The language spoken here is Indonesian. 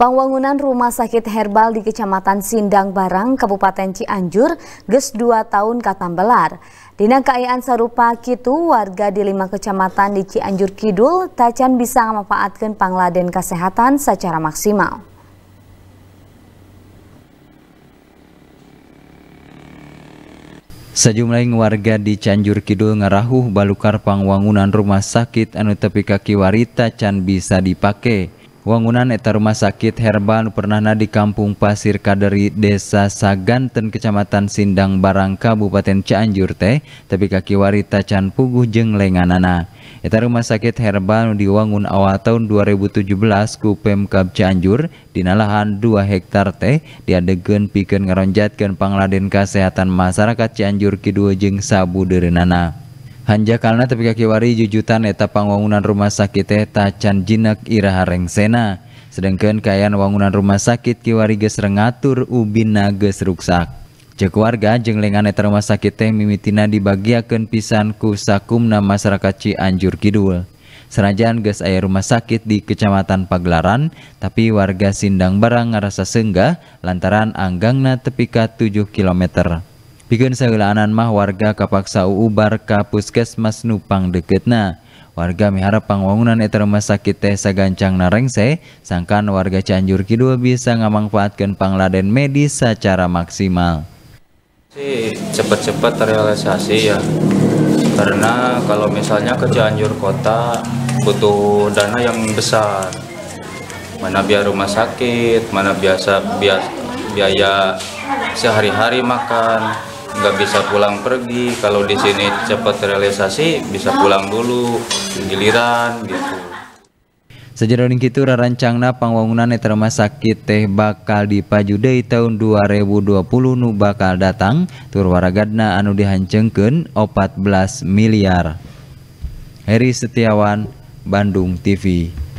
Pembangunan rumah sakit herbal di Kecamatan Sindang Barang, Kabupaten Cianjur, ges 2 tahun katambelar. Dina kaayaan sarupa kitu warga di lima kecamatan di Cianjur Kidul tacan bisa memanfaatkan pangladen kesehatan secara maksimal. Sejumlah warga di Cianjur Kidul ngarahuh balukar pangwangunan rumah sakit anu tepi kaki warita can bisa dipakai. Wangunan eta rumah sakit Herban pernahna di Kampung Pasir Kaderi Desa Saganten Kecamatan Sindang Barang Kabupaten Cianjur teh tapi kaki warita can puguh jeung lenganana. Eta rumah sakit Herban diwangun awal tahun 2017 ku Pemkab Cianjur di lahan 2 hektar teh diadegkeun pikeun ngaronjatkeun pangladen kesehatan masyarakat Cianjur Kidul jeung Sabu Derenana. Hanjakalna tepi kakiwari jujutan eta pangwangunan rumah sakit teh tacan jinak irahareng sena. Sedangkan kayaan wangunan rumah sakit kiwari geus rengatur ubina geus ruksak. Cek warga jeung lengan eta rumah sakit teh mimitina dibagiakeun pisan ku sakumna masyarakat Cianjur Kidul. Serajaan geus aya rumah sakit di Kecamatan Pagelaran, tapi warga Sindang Barang ngarasa senggah lantaran anggangna tepi ka 7 kilometer bikin seulaanan mah warga kapaksa uubar ke puskesmas nupang deketna warga miharap pangwangunan itu rumah sakit teh sagancang narengse sangkan warga Cianjur Kidul bisa ngamangfaatkan pangladen medis secara maksimal Si cepat-cepat terrealisasi ya karena kalau misalnya ke Cianjur kota butuh dana yang besar mana biar rumah sakit mana biasa biaya sehari-hari makan nggak bisa pulang pergi kalau di sini cepat realisasi bisa pulang dulu giliran gitu Sejaroning itu rarancangna pangwangunan Eterma Sakit teh bakal dipajudei tahun 2020 nu bakal datang tur waragadna anu dihancengkeun 14 miliar Heri Setiawan Bandung TV